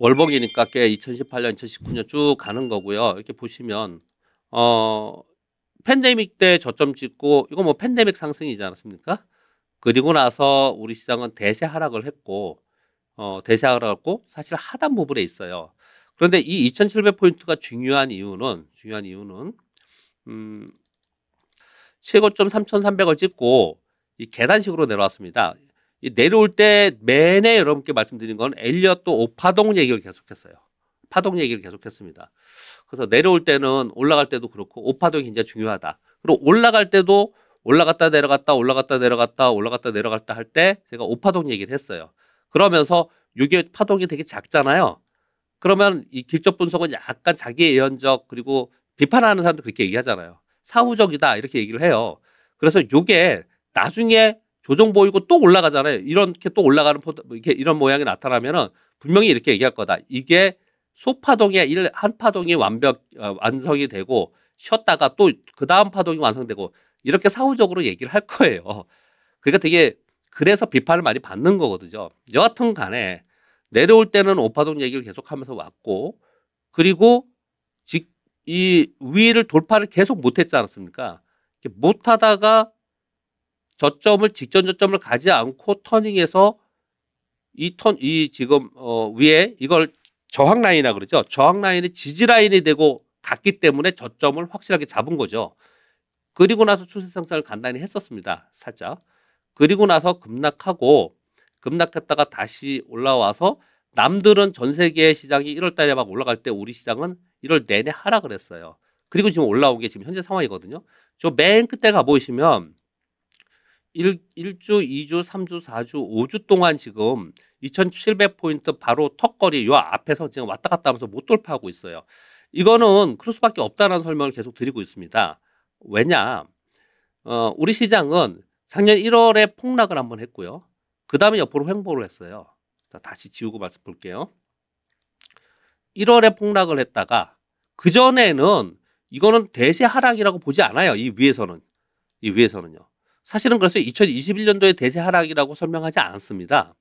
월봉이니까 꽤 2018년, 2019년 쭉 가는 거고요. 이렇게 보시면 어 팬데믹 때 저점 찍고 이거 뭐 팬데믹 상승이지 않았습니까? 그리고 나서 우리 시장은 대세 하락을 했고 어 대세 하락을 했고 사실 하단 부분에 있어요. 그런데 이 2,700포인트가 중요한 이유는 중요한 이유는 음 최고점 3,300을 찍고 이 계단식으로 내려왔습니다. 내려올 때 맨에 여러분께 말씀드린 건 엘리엇 도 오파동 얘기를 계속했어요. 파동 얘기를 계속했습니다. 그래서 내려올 때는 올라갈 때도 그렇고 오파동이 굉장히 중요하다. 그리고 올라갈 때도 올라갔다 내려갔다 올라갔다 내려갔다 올라갔다 내려갔다 할 때 제가 오파동 얘기를 했어요. 그러면서 이게 파동이 되게 작잖아요. 그러면 이 길적 분석은 약간 자기 예언적 그리고 비판하는 사람도 그렇게 얘기하잖아요. 사후적이다 이렇게 얘기를 해요. 그래서 이게 나중에 조정 보이고 또 올라가잖아요. 이렇게 또 올라가는 포 뭐 이렇게 이런 모양이 나타나면은 분명히 이렇게 얘기할 거다. 이게 소파동의 일한 파동이 완벽 어, 완성이 되고 쉬었다가 또그 다음 파동이 완성되고 이렇게 사후적으로 얘기를 할 거예요. 그러니까 되게 그래서 비판을 많이 받는 거거든요. 여하튼 간에 내려올 때는 오파동 얘기를 계속하면서 왔고 그리고 직, 이 위를 돌파를 계속 못했지 않았습니까? 못하다가 저점을 직전 저점을 가지 않고 터닝해서이 턴 이 지금 어 위에 이걸 저항 라인이라 그러죠. 저항 라인이 지지 라인이 되고 갔기 때문에 저점을 확실하게 잡은 거죠. 그리고 나서 추세 상승을 간단히 했었습니다. 살짝. 그리고 나서 급락하고 급락했다가 다시 올라와서 남들은 전 세계 시장이 1월 달에 막 올라갈 때 우리 시장은 1월 내내 하라 그랬어요. 그리고 지금 올라온 게 지금 현재 상황이거든요. 저 맨 끝에 가 보시면 일 1주, 이주삼주사주오주 동안 지금 이천칠백 포인트 바로 턱걸이 요 앞에서 지금 왔다 갔다 하면서 못 돌파하고 있어요. 이거는 그럴 수밖에 없다라는 설명을 계속 드리고 있습니다. 왜냐? 어, 우리 시장은 작년 1월에 폭락을 한번 했고요. 그 다음에 옆으로 횡보를 했어요. 다시 지우고 말씀 볼게요. 1월에 폭락을 했다가 그전에는 이거는 대세 하락이라고 보지 않아요. 이 위에서는. 이 위에서는요. 사실은 그래서 2021년도에 대세 하락이라고 설명하지 않습니다.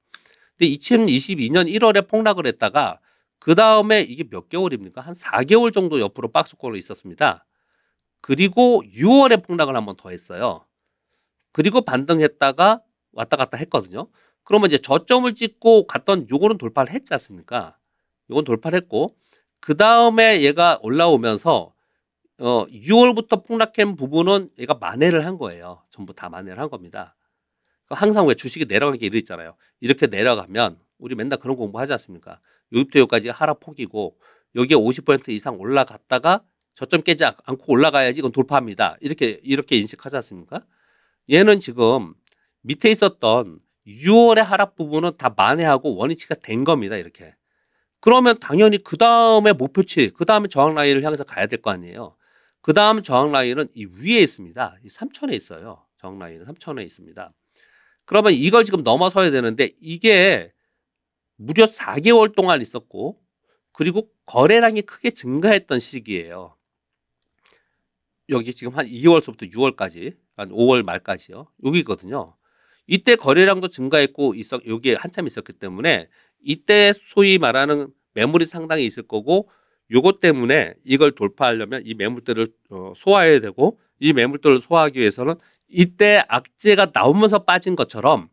근데 2022년 1월에 폭락을 했다가 그 다음에 이게 몇 개월입니까? 한 4개월 정도 옆으로 박스권으로 있었습니다. 그리고 6월에 폭락을 한 번 더 했어요. 그리고 반등했다가 왔다 갔다 했거든요. 그러면 이제 저점을 찍고 갔던 요거는 돌파를 했지 않습니까? 요건 돌파를 했고 그 다음에 얘가 올라오면서 어, 6월부터 폭락한 부분은 얘가 만회를 한 거예요. 전부 다 만회를 한 겁니다. 그러니까 항상 왜 주식이 내려가는 게 이래 있잖아요. 이렇게 내려가면 우리 맨날 그런 공부하지 않습니까? 요입도 요까지 하락폭이고 여기에 50% 이상 올라갔다가 저점 깨지 않고 올라가야지 이건 돌파합니다. 이렇게 이렇게 인식하지 않습니까? 얘는 지금 밑에 있었던 6월의 하락 부분은 다 만회하고 원위치가 된 겁니다. 이렇게. 그러면 당연히 그 다음에 목표치, 그 다음에 저항 라인을 향해서 가야 될 거 아니에요. 그 다음 저항 라인은 이 위에 있습니다. 이 3천에 있어요. 저항 라인은 3천에 있습니다. 그러면 이걸 지금 넘어서야 되는데 이게 무려 4개월 동안 있었고 그리고 거래량이 크게 증가했던 시기예요. 여기 지금 한 2월서부터 6월까지 한 5월 말까지요. 여기거든요. 이때 거래량도 증가했고 있었 여기에 한참 있었기 때문에 이때 소위 말하는 매물이 상당히 있을 거고 요것 때문에 이걸 돌파하려면 이 매물대를 어, 소화해야 되고 이 매물대를 소화하기 위해서는 이때 악재가 나오면서 빠진 것처럼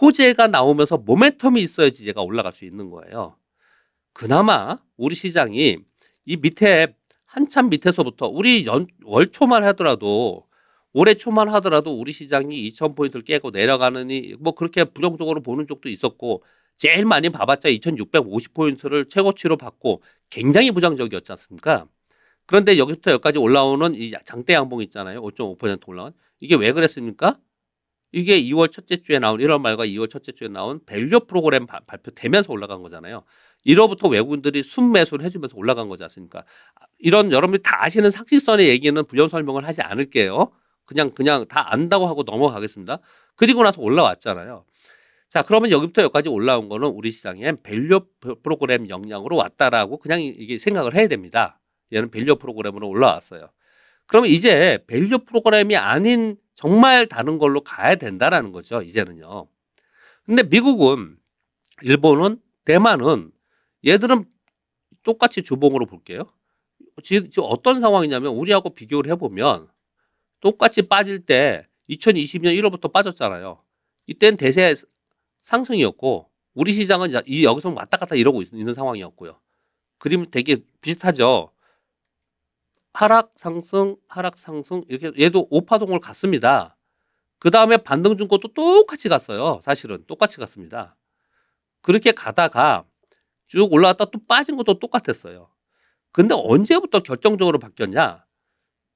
호재가 나오면서 모멘텀이 있어야지 얘가 올라갈 수 있는 거예요. 그나마 우리 시장이 이 밑에 한참 밑에서부터 우리 연, 월 초만 하더라도 올해 초만 하더라도 우리 시장이 2,000포인트를 깨고 내려가느니 뭐 그렇게 부정적으로 보는 쪽도 있었고 제일 많이 봐봤자 2650포인트를 최고치로 받고 굉장히 부정적이었지 않습니까? 그런데 여기부터 여기까지 올라오는 이 장대 양봉 있잖아요. 5.5% 올라온. 이게 왜 그랬습니까? 이게 2월 첫째 주에 나온 1월 말과 2월 첫째 주에 나온 밸류 프로그램 바, 발표되면서 올라간 거잖아요. 1월부터 외국인들이 순매수를 해주면서 올라간 거지 않습니까? 이런 여러분이 다 아시는 상식선의 얘기는 부연 설명을 하지 않을게요. 그냥 그냥 다 안다고 하고 넘어가겠습니다. 그리고 나서 올라왔잖아요. 자, 그러면 여기부터 여기까지 올라온 거는 우리 시장에 밸류 프로그램 역량으로 왔다라고 그냥 이게 생각을 해야 됩니다. 얘는 밸류 프로그램으로 올라왔어요. 그러면 이제 밸류 프로그램이 아닌 정말 다른 걸로 가야 된다라는 거죠. 이제는요. 근데 미국은 일본은 대만은 얘들은 똑같이 주봉으로 볼게요. 지금 어떤 상황이냐면 우리하고 비교를 해보면 똑같이 빠질 때 2020년 1월부터 빠졌잖아요. 이땐 대세 상승이었고 우리 시장은 이 여기서 왔다 갔다 이러고 있는 상황이었고요. 그림 되게 비슷하죠. 하락 상승 하락 상승 이렇게 얘도 오파동을 갔습니다. 그 다음에 반등 중고도 똑같이 갔어요. 사실은 똑같이 갔습니다. 그렇게 가다가 쭉올라왔다또 빠진 것도 똑같았어요. 근데 언제부터 결정적으로 바뀌었냐?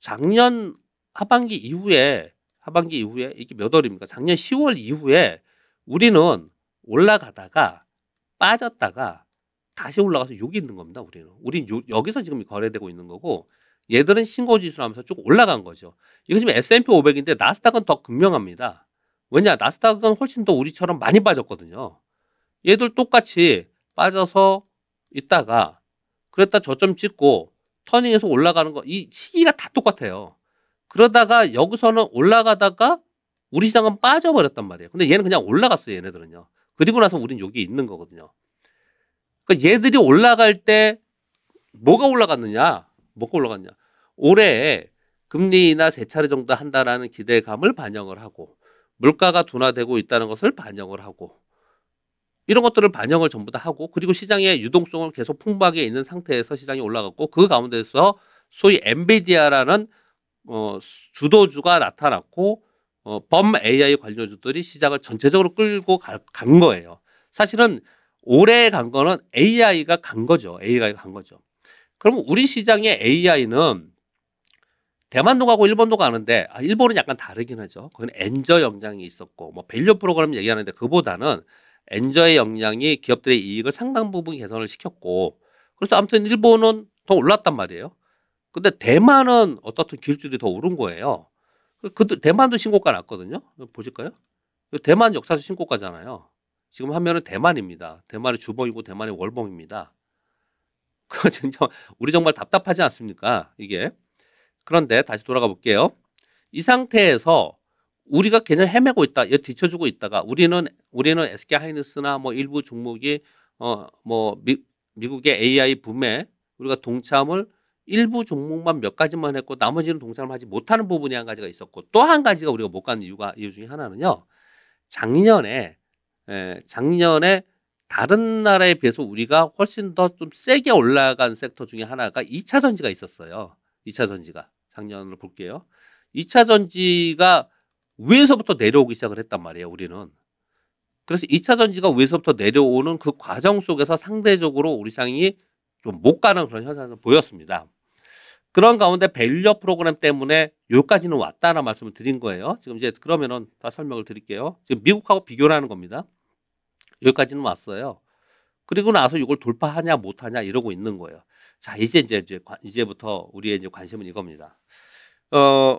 작년 하반기 이후에 하반기 이후에 이게 몇 월입니까? 작년 10월 이후에 우리는 올라가다가 빠졌다가 다시 올라가서 여기 있는 겁니다. 우리는. 우린 요, 여기서 지금 거래되고 있는 거고 얘들은 신고 지수를 하면서 쭉 올라간 거죠. 이거 지금 S&P 500인데 나스닥은 더 극명합니다. 왜냐? 나스닥은 훨씬 더 우리처럼 많이 빠졌거든요. 얘들 똑같이 빠져서 있다가 그랬다 저점 찍고 터닝에서 올라가는 거 이 시기가 다 똑같아요. 그러다가 여기서는 올라가다가 우리 시장은 빠져버렸단 말이에요. 근데 얘는 그냥 올라갔어요. 얘네들은요. 그리고 나서 우린 여기 있는 거거든요. 그러니까 얘들이 올라갈 때 뭐가 올라갔느냐? 뭐가 올라갔냐? 올해 금리나 세 차례 정도 한다라는 기대감을 반영을 하고 물가가 둔화되고 있다는 것을 반영을 하고 이런 것들을 반영을 전부 다 하고 그리고 시장의 유동성을 계속 풍부하게 있는 상태에서 시장이 올라갔고 그 가운데서 소위 엔비디아라는 어, 주도주가 나타났고 어, 범 AI 관료주들이 시작을 전체적으로 끌고 가, 간 거예요. 사실은 올해 간 거는 AI가 간 거죠. AI가 간 거죠. 그럼 우리 시장의 AI는 대만도 가고 일본도 가는데 아, 일본은 약간 다르긴 하죠. 그건 엔저 영향이 있었고 뭐 밸류 프로그램 얘기하는데 그보다는 엔저의 영향이 기업들의 이익을 상당 부분 개선을 시켰고 그래서 아무튼 일본은 더 올랐단 말이에요. 근데 대만은 어떻든 기술주들이 더 오른 거예요. 그 대만도 신고가 났거든요. 보실까요? 대만 역사적 신고가잖아요. 지금 화면은 대만입니다. 대만의 주봉이고 대만의 월봉입니다. 그 진짜 우리 정말 답답하지 않습니까? 이게 그런데 다시 돌아가 볼게요. 이 상태에서 우리가 개념 헤매고 있다, 얘 뒤쳐주고 있다가 우리는 우리는 SK 하이닉스나 뭐 일부 종목이 어 뭐 미국의 AI 붐에 우리가 동참을 일부 종목만 몇 가지만 했고 나머지는 동참을 하지 못하는 부분이 한 가지가 있었고 또 한 가지가 우리가 못 가는 이유가 이유 중에 하나는요. 작년에 에, 예, 작년에 다른 나라에 비해서 우리가 훨씬 더 좀 세게 올라간 섹터 중에 하나가 2차 전지가 있었어요. 2차 전지가 작년을 볼게요. 2차 전지가 위에서부터 내려오기 시작을 했단 말이에요. 우리는 그래서 2차 전지가 위에서부터 내려오는 그 과정 속에서 상대적으로 우리 상이 좀못 가는 그런 현상을 보였습니다. 그런 가운데 밸류업 프로그램 때문에 여기까지는 왔다라는 말씀을 드린 거예요. 지금 이제 그러면은 다 설명을 드릴게요. 지금 미국하고 비교를 하는 겁니다. 여기까지는 왔어요. 그리고 나서 이걸 돌파하냐 못하냐 이러고 있는 거예요. 자, 이제 이제 이제 이제부터 우리의 이제 관심은 이겁니다. 어,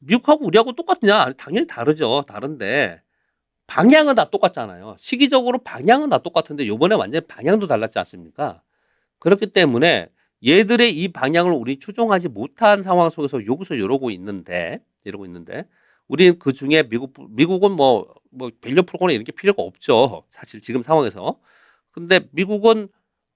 미국하고 우리하고 똑같냐? 당연히 다르죠. 다른데 방향은 다 똑같잖아요. 시기적으로 방향은 다 똑같은데 요번에 완전히 방향도 달랐지 않습니까? 그렇기 때문에 얘들의 이 방향을 우리 추종하지 못한 상황 속에서 여기서 이러고 있는데 이러고 있는데 우리는 그 중에 미국 미국은 뭐뭐 밸류 프로그램 이런 게 필요가 없죠 사실 지금 상황에서 근데 미국은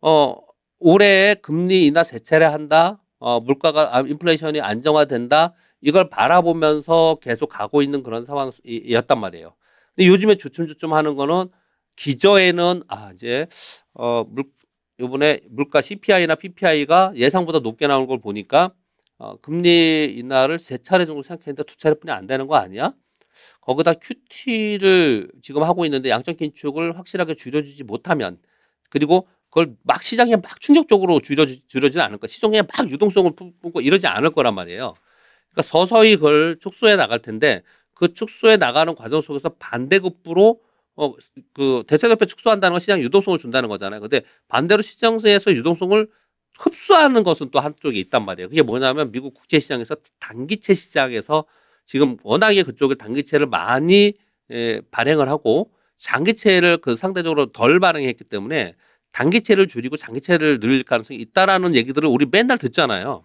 어 올해 금리 인하 세 차례 한다 어 물가가 아, 인플레이션이 안정화된다 이걸 바라보면서 계속 가고 있는 그런 상황이었단 말이에요 근데 요즘에 주춤주춤 하는 거는 기저에는 아 이제 어 물, 요번에 물가 CPI나 PPI가 예상보다 높게 나온 걸 보니까 어, 금리 인하를 세 차례 정도 생각했는데 두 차례뿐이 안 되는 거 아니야? 거기다 QT를 지금 하고 있는데 양적 긴축을 확실하게 줄여주지 못하면 그리고 그걸 막 시장에 막 충격적으로 줄여 줄여지는 않을 거야. 시중에 막 유동성을 뿜고 이러지 않을 거란 말이에요. 그러니까 서서히 그걸 축소해 나갈 텐데 그 축소해 나가는 과정 속에서 반대급부로 어, 그대체적 협회 축소한다는 건 시장 유동성을 준다는 거잖아요. 근데 반대로 시장에서 유동성을 흡수하는 것은 또 한쪽에 있단 말이에요. 그게 뭐냐면 미국 국제시장에서 단기채 시장에서 지금 워낙에 그쪽에 단기채를 많이 에, 예, 발행을 하고 장기채를 그 상대적으로 덜 발행했기 때문에 단기채를 줄이고 장기채를 늘릴 가능성이 있다라는 얘기들을 우리 맨날 듣잖아요.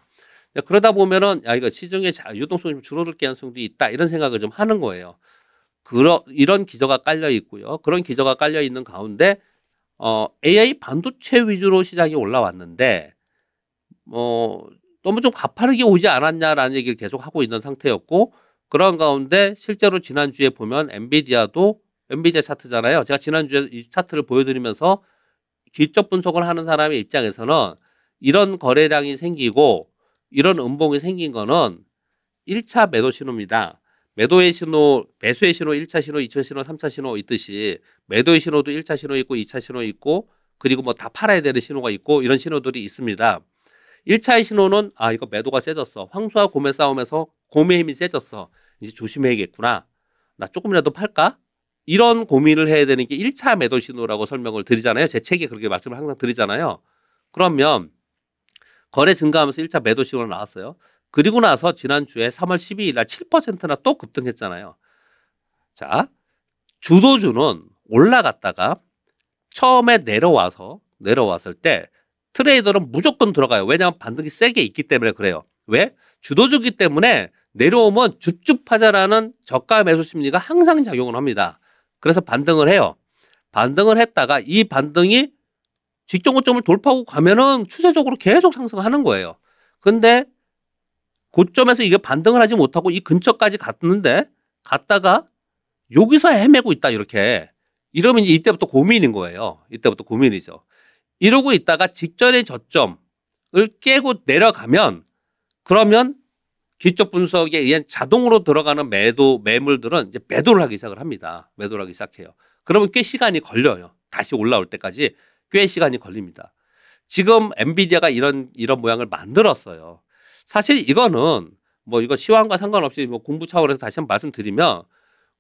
그러다 보면은 야 이거 시중에 유동성이 좀 줄어들 가능성도 있다 이런 생각을 좀 하는 거예요. 그런 이런 기저가 깔려 있고요. 그런 기저가 깔려 있는 가운데 어, AI 반도체 위주로 시장이 올라왔는데 뭐 너무 좀 가파르게 오지 않았냐라는 얘기를 계속 하고 있는 상태였고 그런 가운데 실제로 지난주에 보면 엔비디아도 엔비디아 차트잖아요. 제가 지난주에 이 차트를 보여드리면서 기적 분석을 하는 사람의 입장에서는 이런 거래량이 생기고 이런 음봉이 생긴 거는 1차 매도 신호입니다. 매도의 신호, 매수의 신호, 1차 신호, 2차 신호, 3차 신호 있듯이 매도의 신호도 1차 신호 있고 2차 신호 있고 그리고 뭐 다 팔아야 되는 신호가 있고 이런 신호들이 있습니다. 1차의 신호는 아 이거 매도가 세졌어. 황소와 고매 싸움에서 고매 힘이 세졌어. 이제 조심해야겠구나. 나 조금이라도 팔까? 이런 고민을 해야 되는 게 1차 매도 신호라고 설명을 드리잖아요. 제 책에 그렇게 말씀을 항상 드리잖아요. 그러면 거래 증가하면서 1차 매도 신호가 나왔어요. 그리고 나서 지난주에 3월 12일 날 7%나 또 급등했잖아요. 자, 주도주는 올라갔다가 처음에 내려와서 내려왔을 때 트레이더는 무조건 들어가요. 왜냐하면 반등이 세게 있기 때문에 그래요. 왜? 주도주기 때문에 내려오면 주축하자라는 저가 매수 심리가 항상 작용을 합니다. 그래서 반등을 해요. 반등을 했다가 이 반등이 직종고점을 돌파하고 가면은 추세적으로 계속 상승하는 거예요. 근데 고점에서 이게 반등을 하지 못하고 이 근처까지 갔는데 갔다가 여기서 헤매고 있다 이렇게 이러면 이때부터 고민인 거예요. 이때부터 고민이죠. 이러고 있다가 직전의 저점을 깨고 내려가면 그러면 기적 분석에 의한 자동으로 들어가는 매도 매물들은 이제 매도를 하기 시작을 합니다. 매도를 하기 시작해요. 그러면 꽤 시간이 걸려요. 다시 올라올 때까지 꽤 시간이 걸립니다. 지금 엔비디아가 이런 이런 모양을 만들었어요. 사실 이거는 뭐 이거 시황과 상관없이 뭐 공부 차원에서 다시 한번 말씀드리면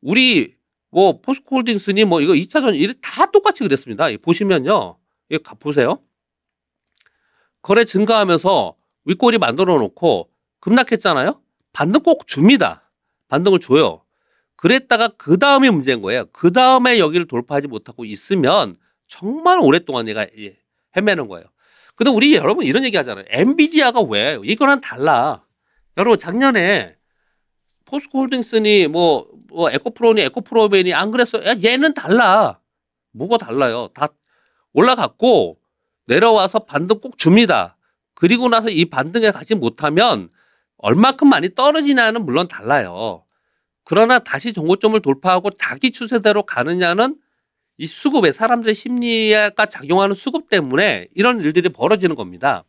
우리 뭐 포스코홀딩스니 뭐 이거 2차전 이다 똑같이 그랬습니다. 보시면요. 이거가 보세요. 거래 증가하면서 윗골이 만들어 놓고 급락했잖아요. 반등 꼭 줍니다. 반등을 줘요. 그랬다가 그 다음이 문제인 거예요. 그 다음에 여기를 돌파하지 못하고 있으면 정말 오랫동안 얘가 헤매는 거예요. 근데 우리 여러분 이런 얘기 하잖아요. 엔비디아가 왜 이거랑 달라. 여러분 작년에 포스코홀딩스니 뭐, 뭐 에코프로니 에코프로벤이 안 그랬어. 야, 얘는 달라. 뭐가 달라요? 다 올라갔고 내려와서 반등 꼭 줍니다. 그리고 나서 이 반등에 가지 못하면 얼마큼 많이 떨어지냐는 물론 달라요. 그러나 다시 종고점을 돌파하고 자기 추세대로 가느냐는 이 수급에 사람들의 심리가 작용하는 수급 때문에 이런 일들이 벌어지는 겁니다.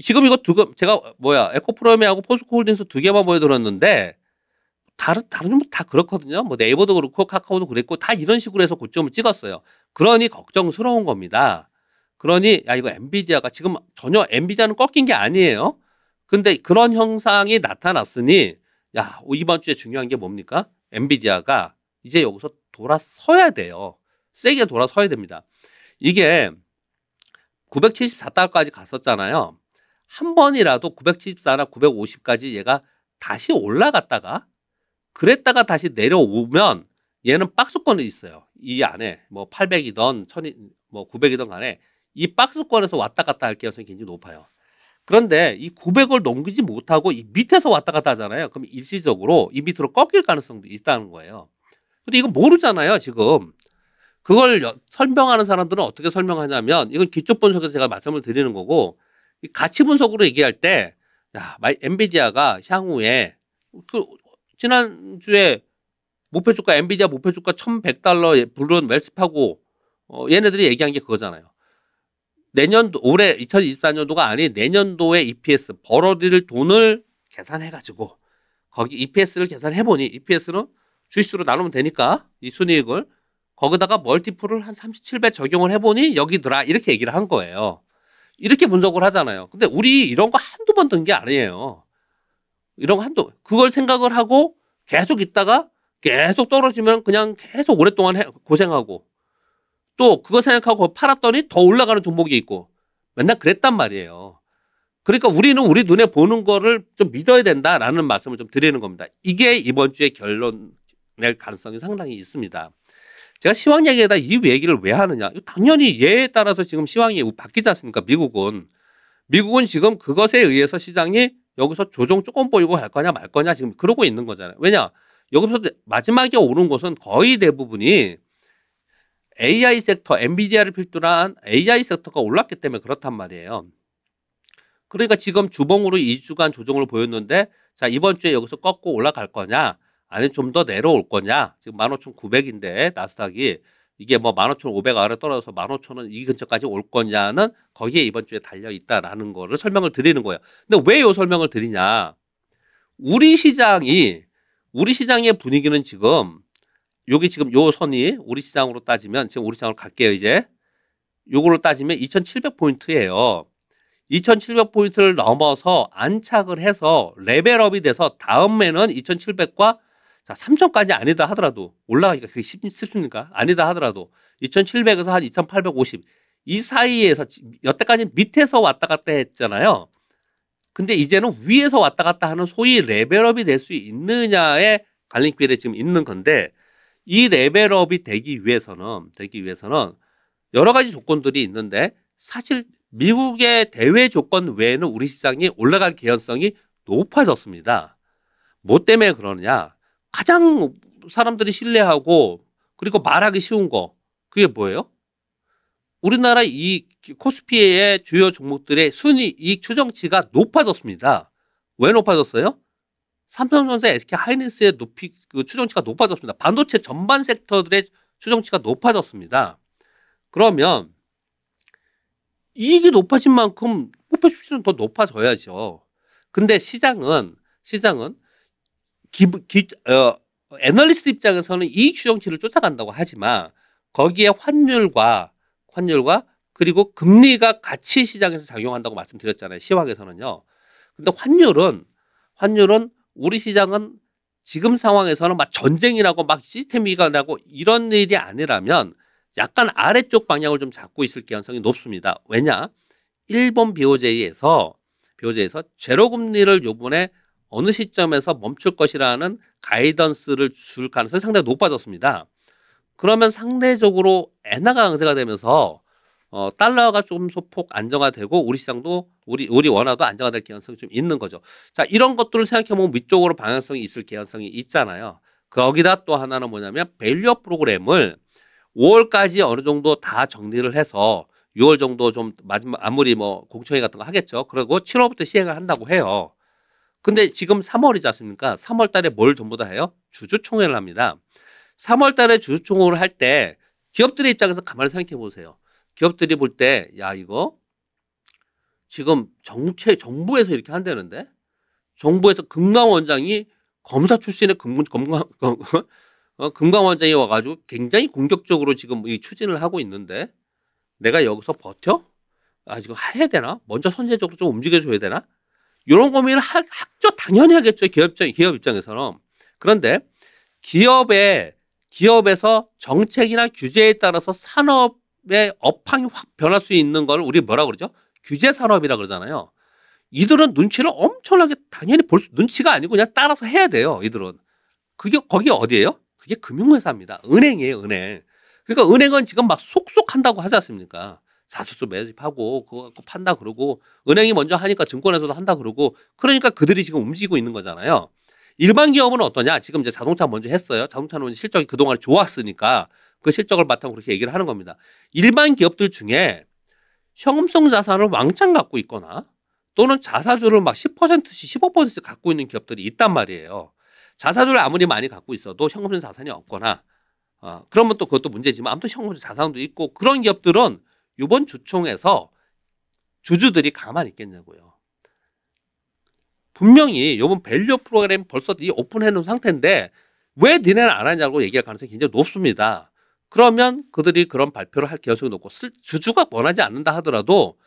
지금 이거 두 개, 제가 뭐야, 에코프로미하고 포스코홀딩스 두 개만 보여드렸는데 다른 다른 종다 그렇거든요. 뭐 네이버도 그렇고 카카오도 그랬고 다 이런 식으로 해서 고점을 찍었어요. 그러니 걱정스러운 겁니다. 그러니 야 이거 엔비디아가 지금 전혀 엔비디아는 꺾인 게 아니에요. 근데 그런 형상이 나타났으니 야 이번 주에 중요한 게 뭡니까? 엔비디아가 이제 여기서 돌아서야 돼요. 세게 돌아서야 됩니다. 이게 974달러까지 갔었잖아요. 한 번이라도 974나 950까지 얘가 다시 올라갔다가 그랬다가 다시 내려오면 얘는 박스권이 있어요. 이 안에 뭐 800이던 1000이 뭐 900이던 간에 이 박스권에서 왔다 갔다 할 가능성이 굉장히 높아요. 그런데 이 900을 넘기지 못하고 이 밑에서 왔다 갔다 하잖아요. 그럼 일시적으로 이 밑으로 꺾일 가능성도 있다는 거예요. 근데 이거 모르잖아요, 지금. 그걸 설명하는 사람들은 어떻게 설명하냐면 이건 기초 분석에서 제가 말씀을 드리는 거고 이 가치 분석으로 얘기할 때 야, 엔비디아가 향후에 그 지난주에 목표 주가 엔비디아 목표 주가 천백 달러 불론 웰스파고 어, 얘네들이 얘기한 게 그거잖아요. 내년도 올해 2024년도가 아닌 내년도의 EPS 벌어들일 돈을 계산해 가지고 거기 EPS를 계산해 보니 EPS는 주식수로 나누면 되니까 이 순이익을 거기다가 멀티플을 한 37배 적용을 해보니 여기더라 이렇게 얘기를 한 거예요. 이렇게 분석을 하잖아요. 근데 우리 이런 거 한두 번 든 게 아니에요. 이런 거 한두 그걸 생각을 하고 계속 있다가 계속 떨어지면 그냥 계속 오랫동안 고생하고 또 그거 생각하고 팔았더니 더 올라가는 종목이 있고 맨날 그랬단 말이에요. 그러니까 우리는 우리 눈에 보는 거를 좀 믿어야 된다라는 말씀을 좀 드리는 겁니다. 이게 이번 주에 결론 낼 가능성이 상당히 있습니다. 제가 시황 얘기에다 이 얘기를 왜 하느냐. 당연히 예에 따라서 지금 시황이 바뀌지 않습니까? 미국은. 미국은 지금 그것에 의해서 시장이 여기서 조정 조금 보이고 갈 거냐 말 거냐 지금 그러고 있는 거잖아요. 왜냐? 여기서 마지막에 오는 곳은 거의 대부분이 AI 섹터, 엔비디아를 필두로 한 AI 섹터가 올랐기 때문에 그렇단 말이에요. 그러니까 지금 주봉으로 2주간 조정을 보였는데 자, 이번 주에 여기서 꺾고 올라갈 거냐? 아니면 좀더 내려올 거냐? 지금 15,900인데 나스닥이 이게 뭐 15,500 아래 떨어져서 15,000원 이 근처까지 올 거냐는 거기에 이번 주에 달려 있다라는 거를 설명을 드리는 거예요. 근데 왜 요 설명을 드리냐? 우리 시장이 우리 시장의 분위기는 지금 여기 지금 요 선이 우리 시장으로 따지면 지금 우리 시장으로 갈게요 이제 요걸로 따지면 2,700 포인트예요. 2,700 포인트를 넘어서 안착을 해서 레벨업이 돼서 다음에는 2,700과 자, 3천까지 아니다 하더라도 올라가니까 그게 쉽습니까? 아니다 하더라도 2,700에서 한 2,850. 이 사이에서 여태까지 밑에서 왔다 갔다 했잖아요. 근데 이제는 위에서 왔다 갔다 하는 소위 레벨업이 될 수 있느냐의 갈림길에 지금 있는 건데 이 레벨업이 되기 위해서는 되기 위해서는 여러 가지 조건들이 있는데 사실 미국의 대외 조건 외에는 우리 시장이 올라갈 개연성이 높아졌습니다. 뭐 때문에 그러느냐? 가장 사람들이 신뢰하고 그리고 말하기 쉬운 거 그게 뭐예요? 우리나라 이 코스피의 주요 종목들의 순위 이익 추정치가 높아졌습니다. 왜 높아졌어요? 삼성전자, SK 하이닉스의 높이 그 추정치가 높아졌습니다. 반도체 전반 섹터들의 추정치가 높아졌습니다. 그러면 이익이 높아진 만큼 목표 수치는 더 높아져야죠. 근데 시장은 시장은 기, 기, 어, 애널리스트 입장에서는 이익 추정치를 쫓아간다고 하지만 거기에 환율과 환율과 그리고 금리가 가치 시장에서 작용한다고 말씀드렸잖아요. 시황에서는요. 근데 환율은 환율은 우리 시장은 지금 상황에서는 막 전쟁이라고 막 시스템 이가나고 이런 일이 아니라면 약간 아래쪽 방향을 좀 잡고 있을 가능성이 높습니다. 왜냐? 일본 BOJ에서 BOJ에서 제로 금리를 요번에 어느 시점에서 멈출 것이라는 가이던스를 줄 가능성이 상당히 높아졌습니다. 그러면 상대적으로 엔화가 강세가 되면서 어, 달러가 좀 소폭 안정화되고 우리 시장도 우리 우리 원화도 안정화될 개연성이 좀 있는 거죠. 자 이런 것들을 생각해 보면 위쪽으로 방향성이 있을 개연성이 있잖아요. 거기다 또 하나는 뭐냐면 밸류업 프로그램을 5월까지 어느 정도 다 정리를 해서 6월 정도 좀 마지막 아무리 뭐 공청회 같은 거 하겠죠. 그리고 7월부터 시행을 한다고 해요. 근데 지금 3월이지 않습니까? 3월 달에 뭘 전부 다 해요? 주주총회를 합니다. 3월 달에 주주총회를 할 때 기업들의 입장에서 가만히 생각해 보세요. 기업들이 볼 때 야, 이거 지금 정체 정부에서 이렇게 한다는데 정부에서 금강 원장이 검사 출신의 금강 어, 금강 원장이 와가지고 굉장히 공격적으로 지금 이 추진을 하고 있는데 내가 여기서 버텨? 아 지금 해야 되나? 먼저 선제적으로 좀 움직여줘야 되나? 이런 고민을 하, 학교 당연히 하겠죠. 기업장, 기업 입장에서는. 그런데 기업의 기업에서 정책이나 규제에 따라서 산업의 업황이 확 변할 수 있는 걸 우리 뭐라 그러죠? 규제 산업이라 그러잖아요. 이들은 눈치를 엄청나게 당연히 볼 수, 눈치가 아니고 그냥 따라서 해야 돼요. 이들은. 그게, 거기 어디예요? 그게 금융회사입니다. 은행이에요, 은행. 그러니까 은행은 지금 막 속속한다고 하지 않습니까? 사설수 매집하고 그거 갖고 판다 그러고 은행이 먼저 하니까 증권에서도 한다 그러고 그러니까 그들이 지금 움직이고 있는 거잖아요. 일반 기업은 어떠냐? 지금 이제 자동차 먼저 했어요. 자동차는 실적이 그동안 좋았으니까 그 실적을 바탕으로 그렇게 얘기를 하는 겁니다. 일반 기업들 중에 현금성 자산을 왕창 갖고 있거나 또는 자사주를 막 10%씩 15%씩 갖고 있는 기업들이 있단 말이에요. 자사주를 아무리 많이 갖고 있어도 현금성 자산이 없거나 어, 그러면 또 그것도 문제지만 아무튼 현금성 자산도 있고 그런 기업들은 이번 주총에서 주주들이 가만히 있겠냐고요. 분명히 이번 밸류 프로그램 벌써 오픈해 놓은 상태인데 왜 니네는 안 하냐고 얘기할 가능성이 굉장히 높습니다. 그러면 그들이 그런 발표를 할 가능성이 높고 주주가 원하지 않는다 하더라도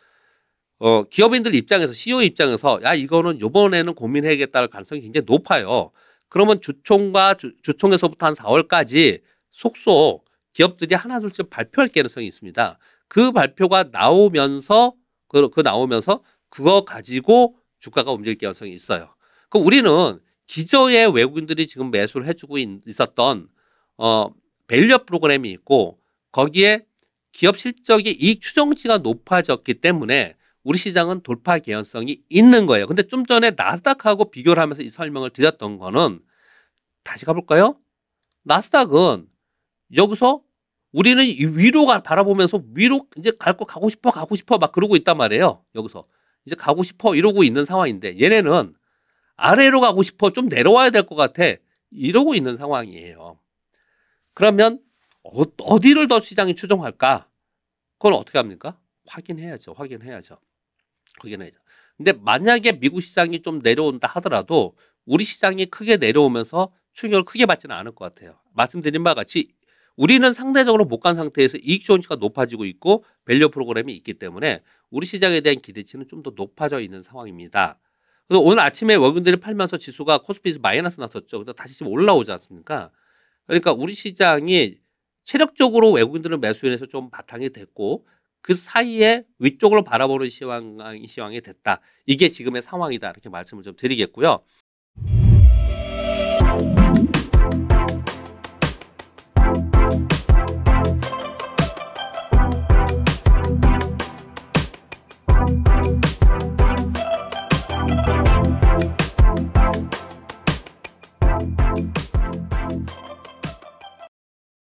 어, 기업인들 입장에서 CEO 입장에서 야 이거는 요번에는 고민해야겠다는 가능성이 굉장히 높아요. 그러면 주총과 주, 총에서부터한 4월까지 속속 기업들이 하나둘씩 발표할 가능성이 있습니다. 그 발표가 나오면서 그, 그 나오면서 그거 가지고 주가가 움직일 가능성이 있어요. 그 우리는 기저에 외국인들이 지금 매수를 해주고 있었던 어 밸류업 프로그램이 있고 거기에 기업 실적이 이익 추정치가 높아졌기 때문에 우리 시장은 돌파 개연성이 있는 거예요. 근데 좀 전에 나스닥하고 비교를 하면서 이 설명을 드렸던 거는 다시 가볼까요? 나스닥은 여기서 우리는 위로 가, 바라보면서 위로 이제 갈 거 가고 싶어 가고 싶어 막 그러고 있단 말이에요. 여기서 이제 가고 싶어 이러고 있는 상황인데 얘네는 아래로 가고 싶어 좀 내려와야 될 것 같아 이러고 있는 상황이에요. 그러면 어, 디를더 시장이 추종할까? 그걸 어떻게 합니까? 확인해야죠. 확인해야죠. 확인해야죠. 근데 만약에 미국 시장이 좀 내려온다 하더라도 우리 시장이 크게 내려오면서 충격을 크게 받지는 않을 것 같아요. 말씀드린 바와 같이 우리는 상대적으로 못 간 상태에서 이익 지원치가 높아지고 있고 밸류 프로그램이 있기 때문에 우리 시장에 대한 기대치는 좀 더 높아져 있는 상황입니다. 그래서 오늘 아침에 원금들을 팔면서 지수가 코스피에서 마이너스 났었죠. 그 근데 다시 지금 올라오지 않습니까? 그러니까 우리 시장이 체력적으로 외국인들은 매수인에서 좀 바탕이 됐고 그 사이에 위쪽으로 바라보는 시황, 이 시황이 됐다. 이게 지금의 상황이다. 이렇게 말씀을 좀 드리겠고요.